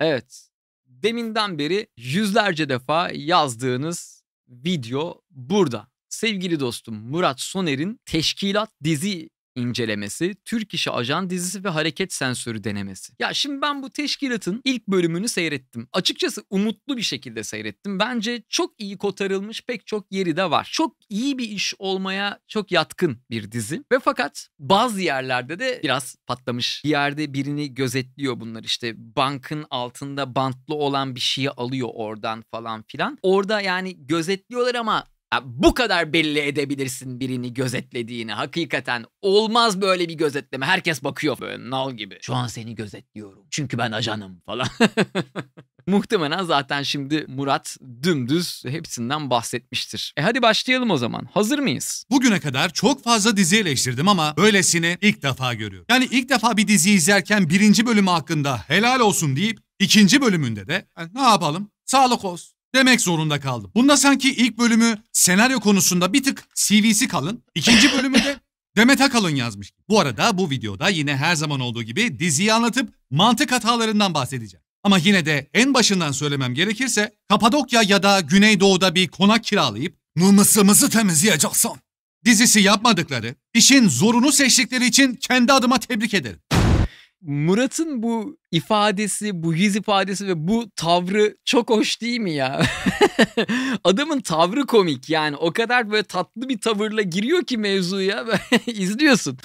Evet. Deminden beri yüzlerce defa yazdığınız video burada. Sevgili dostum Murat Soner'in Teşkilat dizi incelemesi, Türk İşi Ajan dizisi ve hareket sensörü denemesi. Ya şimdi ben bu teşkilatın ilk bölümünü seyrettim. Açıkçası umutlu bir şekilde seyrettim. Bence çok iyi kotarılmış pek çok yeri de var. Çok iyi bir iş olmaya çok yatkın bir dizi. Ve fakat bazı yerlerde de biraz patlamış. Bir yerde birini gözetliyor bunlar işte bankın altında bantlı olan bir şeyi alıyor oradan falan filan. Orada yani gözetliyorlar ama bu kadar belli edebilirsin birini gözetlediğini. Hakikaten olmaz böyle bir gözetleme. Herkes bakıyor böyle nal gibi. Şu an seni gözetliyorum. Çünkü ben ajanım falan. Muhtemelen zaten şimdi Murat dümdüz hepsinden bahsetmiştir. E hadi başlayalım o zaman. Hazır mıyız? Bugüne kadar çok fazla dizi eleştirdim ama böylesini ilk defa görüyorum. Yani ilk defa bir dizi izlerken birinci bölümü hakkında helal olsun deyip ikinci bölümünde de e, ne yapalım sağlık olsun demek zorunda kaldım. Bunda sanki ilk bölümü senaryo konusunda bir tık CV'si kalın. ikinci bölümü de Demet Akalın yazmış. Bu arada bu videoda yine her zaman olduğu gibi diziyi anlatıp mantık hatalarından bahsedeceğim. Ama yine de en başından söylemem gerekirse Kapadokya ya da Güneydoğu'da bir konak kiralayıp mımısımızı temizleyeceksin. Dizisi yapmadıkları, işin zorunu seçtikleri için kendi adıma tebrik ederim. Murat'ın bu ifadesi, bu yüz ifadesi ve bu tavrı çok hoş değil mi ya? Adamın tavrı komik yani o kadar böyle tatlı bir tavırla giriyor ki mevzuya izliyorsun.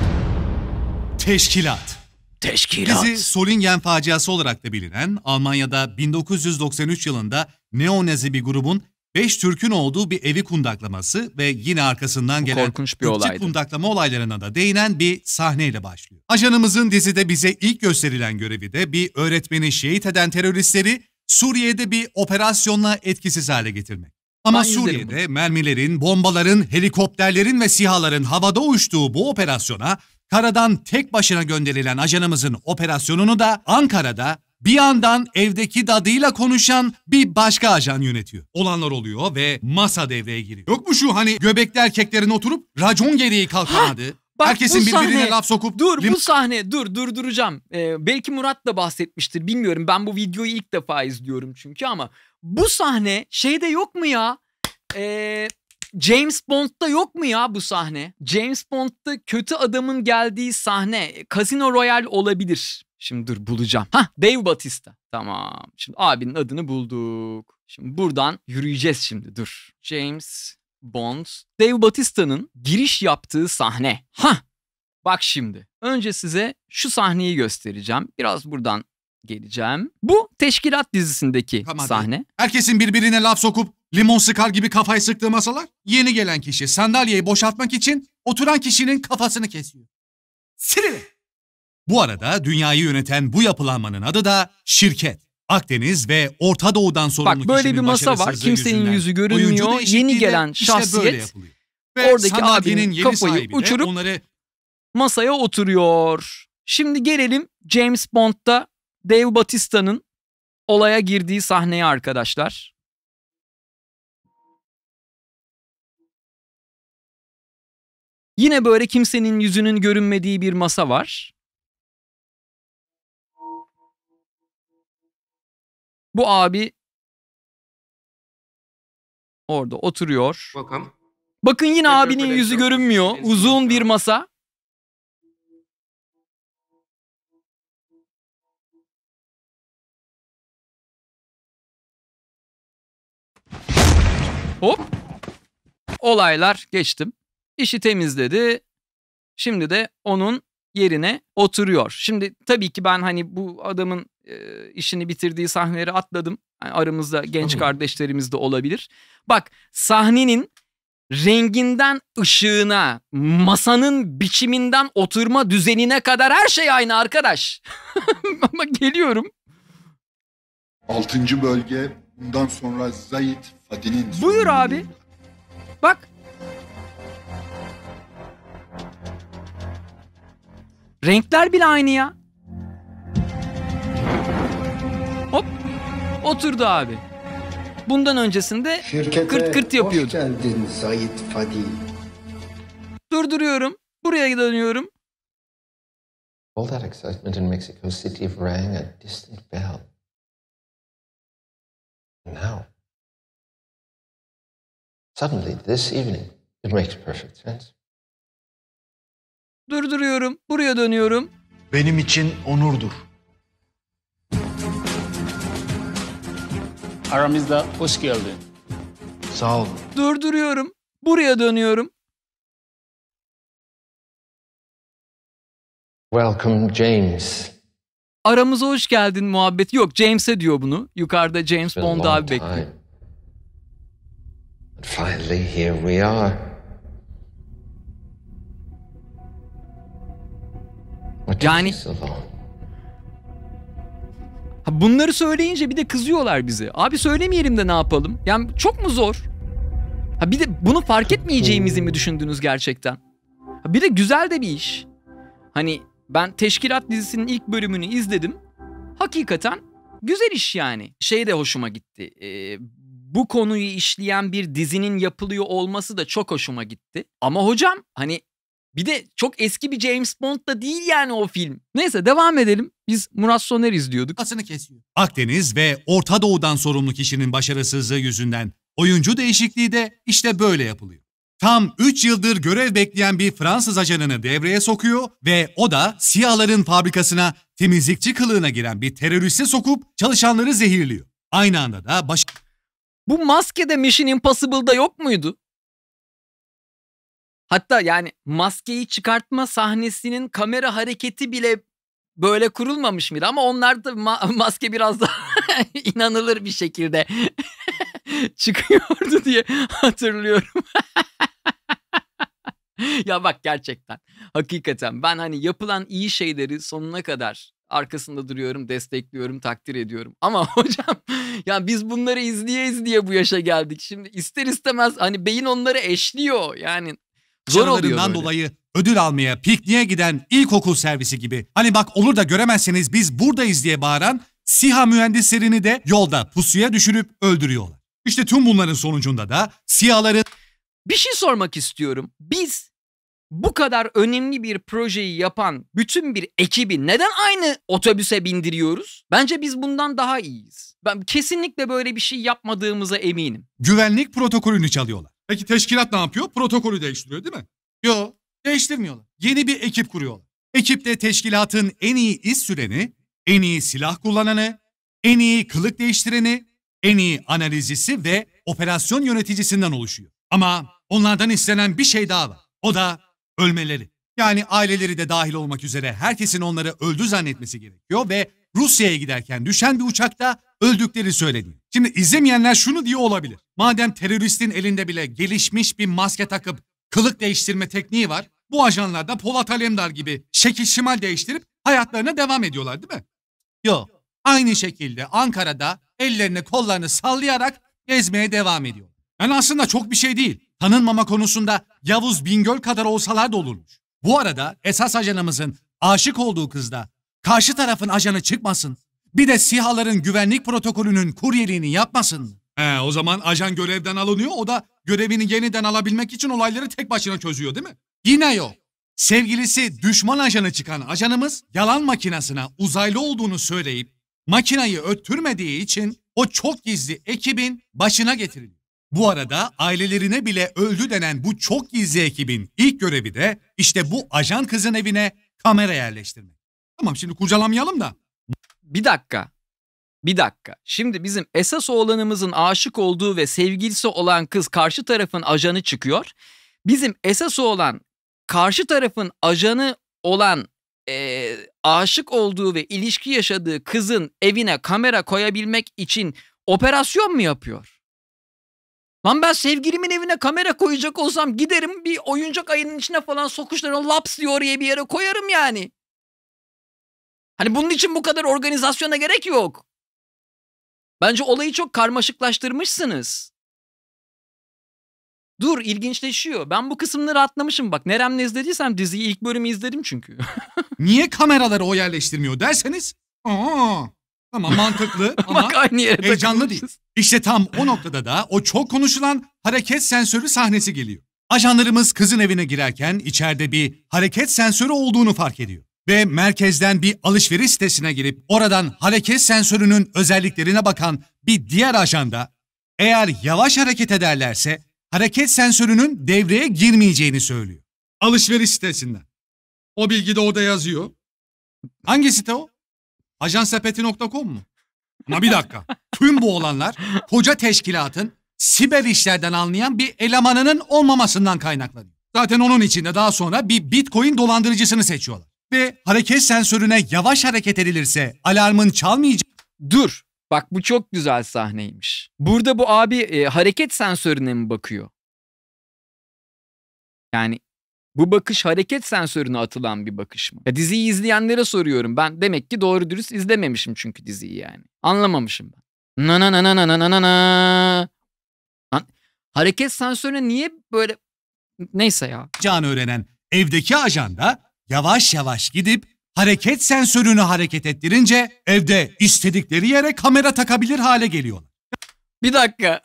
Teşkilat Teşkilat. Bizi Solingen faciası olarak da bilinen Almanya'da 1993 yılında neonazi bir grubun Beş Türk'ün olduğu bir evi kundaklaması ve yine arkasından Bu gelen korkunç bir olaydı. kundaklama olaylarına da değinen bir sahneyle başlıyor. Ajanımızın dizide bize ilk gösterilen görevi de bir öğretmeni şehit eden teröristleri Suriye'de bir operasyonla etkisiz hale getirmek. Ama ben Suriye'de mermilerin, bombaların, helikopterlerin ve sihaların havada uçtuğu bu operasyona karadan tek başına gönderilen ajanımızın operasyonunu da Ankara'da bir yandan evdeki dadıyla konuşan bir başka ajan yönetiyor. Olanlar oluyor ve masa devreye giriyor. Yok mu şu hani göbekli erkeklerin oturup racon gereği kalkamadığı... Bak, Herkesin bu birbirine sahne, laf sokup... Dur bu sahne dur durduracağım. Ee, belki Murat da bahsetmiştir bilmiyorum. Ben bu videoyu ilk defa izliyorum çünkü ama... Bu sahne şeyde yok mu ya? Eee... James Bond'da yok mu ya bu sahne? James Bond'da kötü adamın geldiği sahne Casino Royale olabilir. Şimdi dur bulacağım. Ha, Dave Batista. Tamam. Şimdi abinin adını bulduk. Şimdi buradan yürüyeceğiz şimdi dur. James Bond. Dave Batista'nın giriş yaptığı sahne. Ha bak şimdi. Önce size şu sahneyi göstereceğim. Biraz buradan geleceğim. Bu teşkilat dizisindeki tamam, sahne. Abi. Herkesin birbirine laf sokup limon sıkar gibi kafayı sıktığı masalar. Yeni gelen kişi sandalyeyi boşaltmak için oturan kişinin kafasını kesiyor. Sinir. Bu arada dünyayı yöneten bu yapılanmanın adı da şirket. Akdeniz ve Orta Doğu'dan sorumlu Bak böyle bir masa var. Kimsenin yüzü görünmüyor. Yeni gelen işte şahsiyet ve oradaki abinin yeni kafayı uçurup onları... masaya oturuyor. Şimdi gelelim James Bond'da Dave Batista'nın olaya girdiği sahneye arkadaşlar. Yine böyle kimsenin yüzünün görünmediği bir masa var. Bu abi orada oturuyor. Bakalım. Bakın yine Tekrar abinin yüzü görünmüyor. Uzun bir masa. Hop. Olaylar geçtim. İşi temizledi. Şimdi de onun yerine oturuyor. Şimdi tabii ki ben hani bu adamın e, işini bitirdiği sahneleri atladım. Yani aramızda genç Tabii. kardeşlerimiz de olabilir. Bak sahnenin renginden ışığına, masanın biçiminden oturma düzenine kadar her şey aynı arkadaş. Ama geliyorum. Altıncı bölge bundan sonra Zayit Fadi'nin... Buyur abi. Bak. Renkler bile aynı ya. Oturdu abi. Bundan öncesinde Şirkete kırt kırt yapıyordu. Hoş geldin Zahid Fadi. Durduruyorum. Buraya dönüyorum. All that excitement in Mexico City rang a distant bell. Now, suddenly this evening, it makes perfect sense. Durduruyorum, buraya dönüyorum. Benim için onurdur. Aramızda hoş geldin. Sağ olun. Durduruyorum. Buraya dönüyorum. Welcome James. Aramıza hoş geldin Muhabbet Yok James'e diyor bunu. Yukarıda James Bond abi bekliyor. Finally here we are. Yani bunları söyleyince bir de kızıyorlar bize. Abi söylemeyelim de ne yapalım? Yani çok mu zor? Ha bir de bunu fark etmeyeceğimizi mi düşündünüz gerçekten? Ha bir de güzel de bir iş. Hani ben Teşkilat dizisinin ilk bölümünü izledim. Hakikaten güzel iş yani. Şey de hoşuma gitti. Ee, bu konuyu işleyen bir dizinin yapılıyor olması da çok hoşuma gitti. Ama hocam hani bir de çok eski bir James Bond da değil yani o film. Neyse devam edelim. Biz Murat Soner izliyorduk. Kasını kesiyor. Akdeniz ve Orta Doğu'dan sorumlu kişinin başarısızlığı yüzünden oyuncu değişikliği de işte böyle yapılıyor. Tam 3 yıldır görev bekleyen bir Fransız ajanını devreye sokuyor ve o da siyahların fabrikasına temizlikçi kılığına giren bir teröriste sokup çalışanları zehirliyor. Aynı anda da baş... Bu maske de Mission Impossible'da yok muydu? Hatta yani maskeyi çıkartma sahnesinin kamera hareketi bile böyle kurulmamış mıydı? Ama onlar da ma- maske biraz daha inanılır bir şekilde çıkıyordu diye hatırlıyorum. ya bak gerçekten hakikaten ben hani yapılan iyi şeyleri sonuna kadar arkasında duruyorum, destekliyorum, takdir ediyorum. Ama hocam ya biz bunları izleye izleye bu yaşa geldik. Şimdi ister istemez hani beyin onları eşliyor. Yani Zor oluyor dolayı ödül almaya pikniğe giden ilkokul servisi gibi. Hani bak olur da göremezseniz biz buradayız diye bağıran SİHA mühendislerini de yolda pusuya düşürüp öldürüyorlar. İşte tüm bunların sonucunda da SİHA'ların... Bir şey sormak istiyorum. Biz bu kadar önemli bir projeyi yapan bütün bir ekibi neden aynı otobüse bindiriyoruz? Bence biz bundan daha iyiyiz. Ben kesinlikle böyle bir şey yapmadığımıza eminim. Güvenlik protokolünü çalıyorlar. Peki teşkilat ne yapıyor? Protokolü değiştiriyor değil mi? Yo, değiştirmiyorlar. Yeni bir ekip kuruyorlar. Ekipte teşkilatın en iyi iş süreni, en iyi silah kullananı, en iyi kılık değiştireni, en iyi analizisi ve operasyon yöneticisinden oluşuyor. Ama onlardan istenen bir şey daha var. O da ölmeleri. Yani aileleri de dahil olmak üzere herkesin onları öldü zannetmesi gerekiyor ve Rusya'ya giderken düşen bir uçakta öldükleri söyledi. Şimdi izlemeyenler şunu diye olabilir. Madem teröristin elinde bile gelişmiş bir maske takıp kılık değiştirme tekniği var. Bu ajanlar da Polat Alemdar gibi şekil şimal değiştirip hayatlarına devam ediyorlar değil mi? Yok. Aynı şekilde Ankara'da ellerini kollarını sallayarak gezmeye devam ediyor. Yani aslında çok bir şey değil. Tanınmama konusunda Yavuz Bingöl kadar olsalar da olurmuş. Bu arada esas ajanımızın aşık olduğu kız da Karşı tarafın ajanı çıkmasın. Bir de SİHA'ların güvenlik protokolünün kuryeliğini yapmasın. He, o zaman ajan görevden alınıyor. O da görevini yeniden alabilmek için olayları tek başına çözüyor değil mi? Yine yok. Sevgilisi düşman ajanı çıkan ajanımız yalan makinesine uzaylı olduğunu söyleyip makinayı öttürmediği için o çok gizli ekibin başına getirildi. Bu arada ailelerine bile öldü denen bu çok gizli ekibin ilk görevi de işte bu ajan kızın evine kamera yerleştirmek. Tamam şimdi kurcalamayalım da. Bir dakika. Bir dakika. Şimdi bizim esas oğlanımızın aşık olduğu ve sevgilisi olan kız karşı tarafın ajanı çıkıyor. Bizim esas oğlan karşı tarafın ajanı olan e, aşık olduğu ve ilişki yaşadığı kızın evine kamera koyabilmek için operasyon mu yapıyor? Lan ben sevgilimin evine kamera koyacak olsam giderim bir oyuncak ayının içine falan sokuşlarım laps diye oraya bir yere koyarım yani. Hani bunun için bu kadar organizasyona gerek yok. Bence olayı çok karmaşıklaştırmışsınız. Dur ilginçleşiyor. Ben bu kısımları atlamışım bak. nerem ne izlediysem diziyi ilk bölümü izledim çünkü. Niye kameraları o yerleştirmiyor derseniz. Aa, tamam mantıklı ama aynı yere heyecanlı değil. İşte tam o noktada da o çok konuşulan hareket sensörü sahnesi geliyor. Ajanlarımız kızın evine girerken içeride bir hareket sensörü olduğunu fark ediyor ve merkezden bir alışveriş sitesine girip oradan hareket sensörünün özelliklerine bakan bir diğer ajanda eğer yavaş hareket ederlerse hareket sensörünün devreye girmeyeceğini söylüyor. Alışveriş sitesinden. O bilgi de orada yazıyor. Hangi site o? Ajansepeti.com mu? Ama bir dakika. Tüm bu olanlar koca teşkilatın siber işlerden anlayan bir elemanının olmamasından kaynaklanıyor. Zaten onun içinde daha sonra bir bitcoin dolandırıcısını seçiyorlar ve hareket sensörüne yavaş hareket edilirse alarmın çalmayacak. Dur. Bak bu çok güzel sahneymiş. Burada bu abi e, hareket sensörüne mi bakıyor? Yani bu bakış hareket sensörüne atılan bir bakış mı? Ya diziyi izleyenlere soruyorum. Ben demek ki doğru dürüst izlememişim çünkü diziyi yani. Anlamamışım ben. Na na na na na na na na. Hareket sensörüne niye böyle neyse ya. Can öğrenen evdeki ajanda Yavaş yavaş gidip hareket sensörünü hareket ettirince evde istedikleri yere kamera takabilir hale geliyorlar. Bir dakika.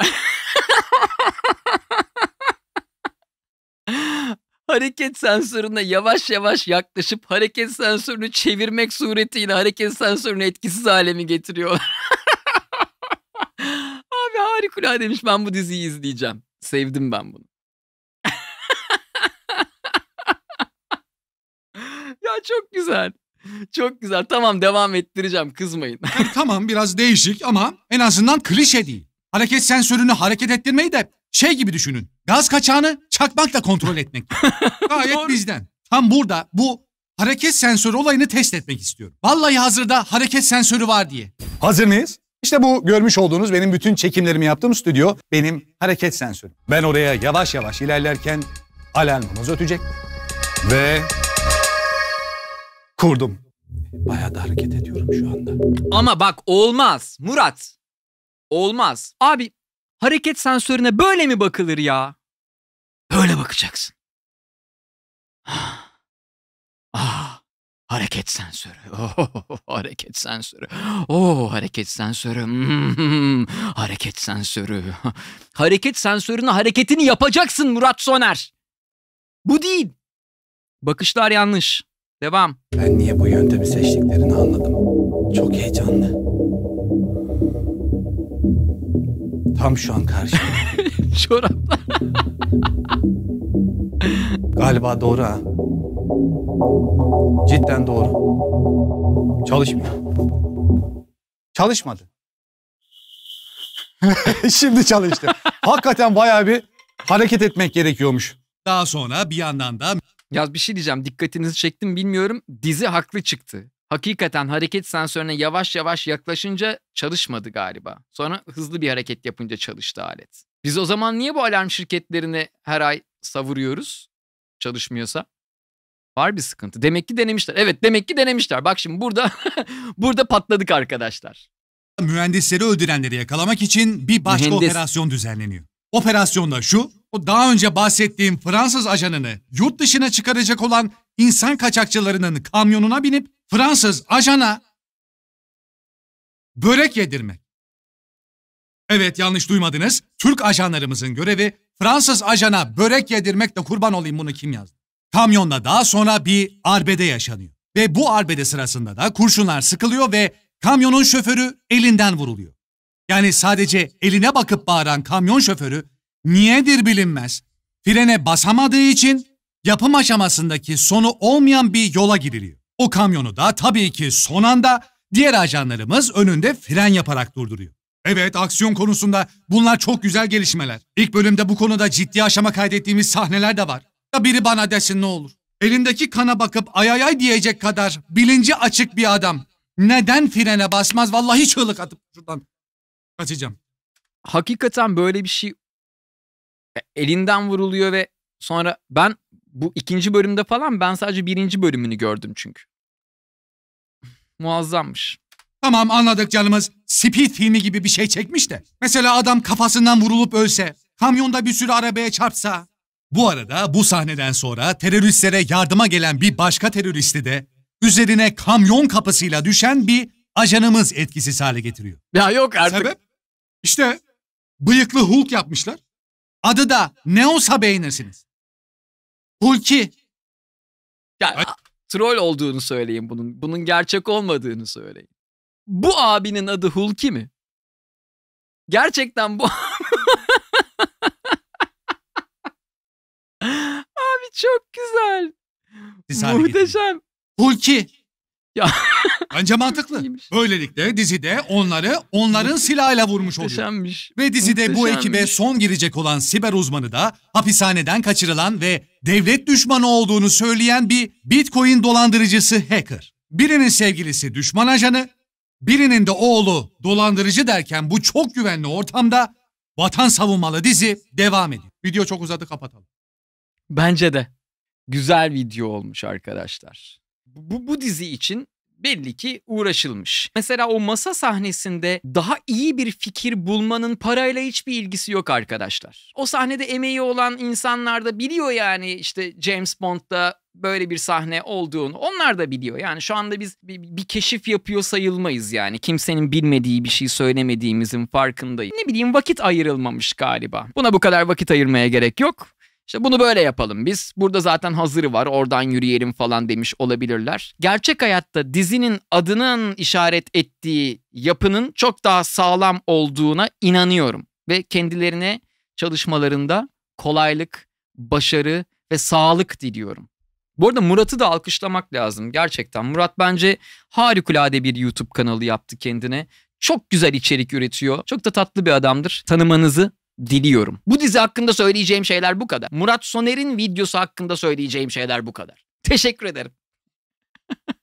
hareket sensörüne yavaş yavaş yaklaşıp hareket sensörünü çevirmek suretiyle hareket sensörünü etkisiz hale mi getiriyorlar? Abi harikulade demiş ben bu diziyi izleyeceğim. Sevdim ben bunu. çok güzel. Çok güzel. Tamam devam ettireceğim. Kızmayın. Yani tamam biraz değişik ama en azından klişe değil. Hareket sensörünü hareket ettirmeyi de şey gibi düşünün. Gaz kaçağını çakmakla kontrol etmek. Gayet bizden. Tam burada bu hareket sensörü olayını test etmek istiyorum. Vallahi hazırda hareket sensörü var diye. Hazır mıyız? İşte bu görmüş olduğunuz benim bütün çekimlerimi yaptığım stüdyo benim hareket sensörüm. Ben oraya yavaş yavaş ilerlerken alarmımız ötecek. Ve kurdum. Bayağı da hareket ediyorum şu anda. Ama bak olmaz Murat. Olmaz. Abi hareket sensörüne böyle mi bakılır ya? Böyle bakacaksın. Ah, ah hareket sensörü. Oh, hareket sensörü. Oh, hareket sensörü. Hmm, hareket sensörü. Hareket sensörü'nün hareketini yapacaksın Murat Soner. Bu değil. Bakışlar yanlış. Devam. Ben niye bu yöntemi seçtiklerini anladım. Çok heyecanlı. Tam şu an karşımda. Çoraplar. Galiba doğru ha. Cidden doğru. Çalışmıyor. Çalışmadı. Şimdi çalıştı. Hakikaten bayağı bir hareket etmek gerekiyormuş. Daha sonra bir yandan da ya bir şey diyeceğim dikkatinizi çektim bilmiyorum. Dizi haklı çıktı. Hakikaten hareket sensörüne yavaş yavaş yaklaşınca çalışmadı galiba. Sonra hızlı bir hareket yapınca çalıştı alet. Biz o zaman niye bu alarm şirketlerini her ay savuruyoruz çalışmıyorsa? Var bir sıkıntı. Demek ki denemişler. Evet demek ki denemişler. Bak şimdi burada burada patladık arkadaşlar. Mühendisleri öldürenleri yakalamak için bir başka Mühendis... operasyon düzenleniyor. Operasyon da şu o daha önce bahsettiğim Fransız ajanını yurt dışına çıkaracak olan insan kaçakçılarının kamyonuna binip Fransız ajana börek yedirmek. Evet yanlış duymadınız. Türk ajanlarımızın görevi Fransız ajana börek yedirmek de kurban olayım bunu kim yazdı? Kamyonla daha sonra bir arbede yaşanıyor. Ve bu arbede sırasında da kurşunlar sıkılıyor ve kamyonun şoförü elinden vuruluyor. Yani sadece eline bakıp bağıran kamyon şoförü niyedir bilinmez. Frene basamadığı için yapım aşamasındaki sonu olmayan bir yola giriliyor. O kamyonu da tabii ki son anda diğer ajanlarımız önünde fren yaparak durduruyor. Evet aksiyon konusunda bunlar çok güzel gelişmeler. İlk bölümde bu konuda ciddi aşama kaydettiğimiz sahneler de var. Ya biri bana desin ne olur. Elindeki kana bakıp ay ay diyecek kadar bilinci açık bir adam. Neden frene basmaz? Vallahi çığlık atıp şuradan kaçacağım. Hakikaten böyle bir şey e, elinden vuruluyor ve sonra ben bu ikinci bölümde falan ben sadece birinci bölümünü gördüm çünkü. Muazzammış. Tamam anladık canımız. Speed filmi gibi bir şey çekmiş de. Mesela adam kafasından vurulup ölse, kamyonda bir sürü arabaya çarpsa. Bu arada bu sahneden sonra teröristlere yardıma gelen bir başka teröristi de üzerine kamyon kapısıyla düşen bir ajanımız etkisiz hale getiriyor. Ya yok artık. Sebep? İşte bıyıklı Hulk yapmışlar. Adı da Neos'a beğenirsiniz. Hulki. Ya, Ay. troll olduğunu söyleyin bunun. Bunun gerçek olmadığını söyleyin. Bu abinin adı Hulki mi? Gerçekten bu Abi çok güzel. Muhteşem. Hulki. Ya. Bence mantıklı. İyiymiş. Böylelikle dizide onları onların silahıyla vurmuş oluyor. Muhteşemmiş. Ve dizide bu Muhteşemmiş. ekibe son girecek olan siber uzmanı da hapishaneden kaçırılan ve devlet düşmanı olduğunu söyleyen bir bitcoin dolandırıcısı hacker. Birinin sevgilisi düşman ajanı, birinin de oğlu dolandırıcı derken bu çok güvenli ortamda vatan savunmalı dizi devam ediyor. Video çok uzadı kapatalım. Bence de. Güzel video olmuş arkadaşlar bu, bu dizi için belli ki uğraşılmış. Mesela o masa sahnesinde daha iyi bir fikir bulmanın parayla hiçbir ilgisi yok arkadaşlar. O sahnede emeği olan insanlar da biliyor yani işte James Bond'da böyle bir sahne olduğunu onlar da biliyor. Yani şu anda biz bir, bir keşif yapıyor sayılmayız yani. Kimsenin bilmediği bir şey söylemediğimizin farkındayım. Ne bileyim vakit ayrılmamış galiba. Buna bu kadar vakit ayırmaya gerek yok. İşte bunu böyle yapalım biz. Burada zaten hazırı var oradan yürüyelim falan demiş olabilirler. Gerçek hayatta dizinin adının işaret ettiği yapının çok daha sağlam olduğuna inanıyorum. Ve kendilerine çalışmalarında kolaylık, başarı ve sağlık diliyorum. Bu arada Murat'ı da alkışlamak lazım gerçekten. Murat bence harikulade bir YouTube kanalı yaptı kendine. Çok güzel içerik üretiyor. Çok da tatlı bir adamdır. Tanımanızı diliyorum. Bu dizi hakkında söyleyeceğim şeyler bu kadar. Murat Soner'in videosu hakkında söyleyeceğim şeyler bu kadar. Teşekkür ederim.